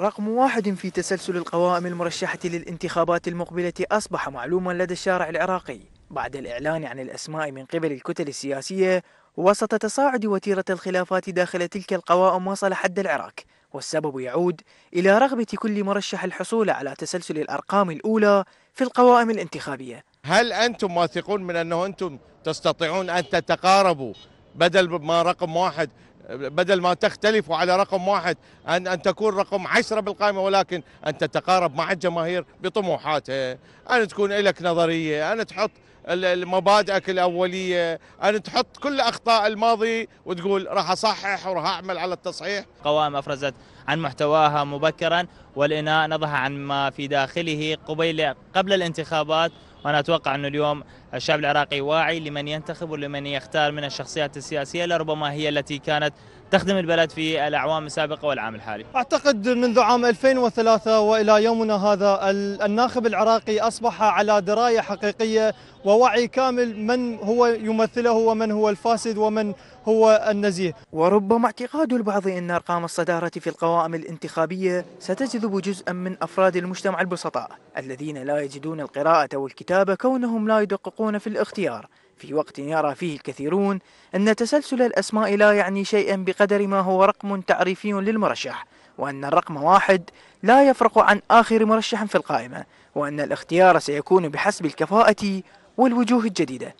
رقم واحد في تسلسل القوائم المرشحة للانتخابات المقبلة أصبح معلوما لدى الشارع العراقي بعد الإعلان عن الأسماء من قبل الكتل السياسية وسط تصاعد وتيرة الخلافات داخل تلك القوائم وصل حد العراق والسبب يعود إلى رغبة كل مرشح الحصول على تسلسل الأرقام الأولى في القوائم الانتخابية هل أنتم واثقون من أنه أنتم تستطيعون أن تتقاربوا بدل ما رقم واحد بدل ما تختلف على رقم واحد أن, أن تكون رقم عشرة بالقائمة ولكن أن تتقارب مع الجماهير بطموحاتها أن تكون لك نظرية أن تحط مبادئك الأولية أن تحط كل أخطاء الماضي وتقول راح أصحح وراح أعمل على التصحيح قوائم أفرزت عن محتواها مبكرا والإناء نضح عن ما في داخله قبيل قبل الانتخابات وانا اتوقع انه اليوم الشعب العراقي واعي لمن ينتخب ولمن يختار من الشخصيات السياسيه لربما هي التي كانت تخدم البلد في الاعوام السابقه والعام الحالي. اعتقد منذ عام 2003 والى يومنا هذا الناخب العراقي اصبح على درايه حقيقيه ووعي كامل من هو يمثله ومن هو الفاسد ومن هو النزيه. وربما اعتقاد البعض ان ارقام الصداره في القوائم الانتخابيه ستجذب جزءا من افراد المجتمع البسطاء الذين لا يجدون القراءه والكتابه الكتاب كونهم لا يدققون في الاختيار في وقت يرى فيه الكثيرون أن تسلسل الأسماء لا يعني شيئا بقدر ما هو رقم تعريفي للمرشح وأن الرقم واحد لا يفرق عن آخر مرشح في القائمة وأن الاختيار سيكون بحسب الكفاءة والوجوه الجديدة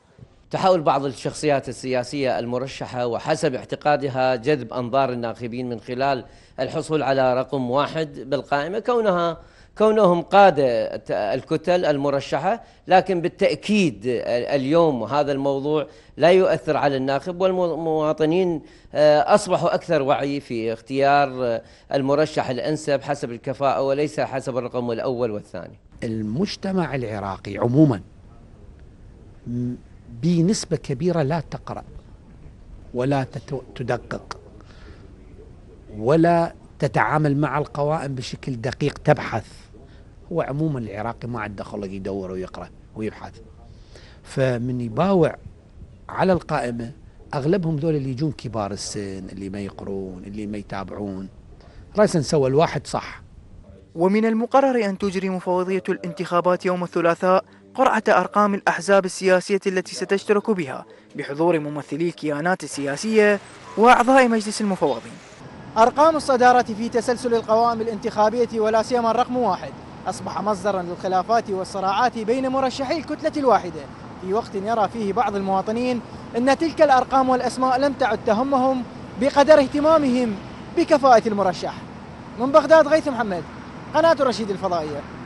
تحاول بعض الشخصيات السياسية المرشحة وحسب اعتقادها جذب أنظار الناخبين من خلال الحصول على رقم واحد بالقائمة كونها كونهم قادة الكتل المرشحة لكن بالتأكيد اليوم هذا الموضوع لا يؤثر على الناخب والمواطنين آه، أصبحوا أكثر وعي في اختيار آه، المرشح الأنسب حسب الكفاءة وليس حسب الرقم الأول والثاني المجتمع العراقي عموما بنسبة كبيرة لا تقرأ ولا تدقق ولا تتعامل مع القوائم بشكل دقيق تبحث هو عموما العراقي ما عنده خلق يدور ويقرا ويبحث فمن يباوع على القائمه اغلبهم ذول اللي يجون كبار السن اللي ما يقرون اللي ما يتابعون راسا سوى الواحد صح ومن المقرر أن تجري مفوضية الانتخابات يوم الثلاثاء قرعة أرقام الأحزاب السياسية التي ستشترك بها بحضور ممثلي الكيانات السياسية وأعضاء مجلس المفوضين أرقام الصدارة في تسلسل القوائم الانتخابية ولا سيما الرقم واحد أصبح مصدرا للخلافات والصراعات بين مرشحي الكتلة الواحدة في وقت يرى فيه بعض المواطنين أن تلك الأرقام والأسماء لم تعد تهمهم بقدر اهتمامهم بكفاءة المرشح من بغداد غيث محمد قناة رشيد الفضائية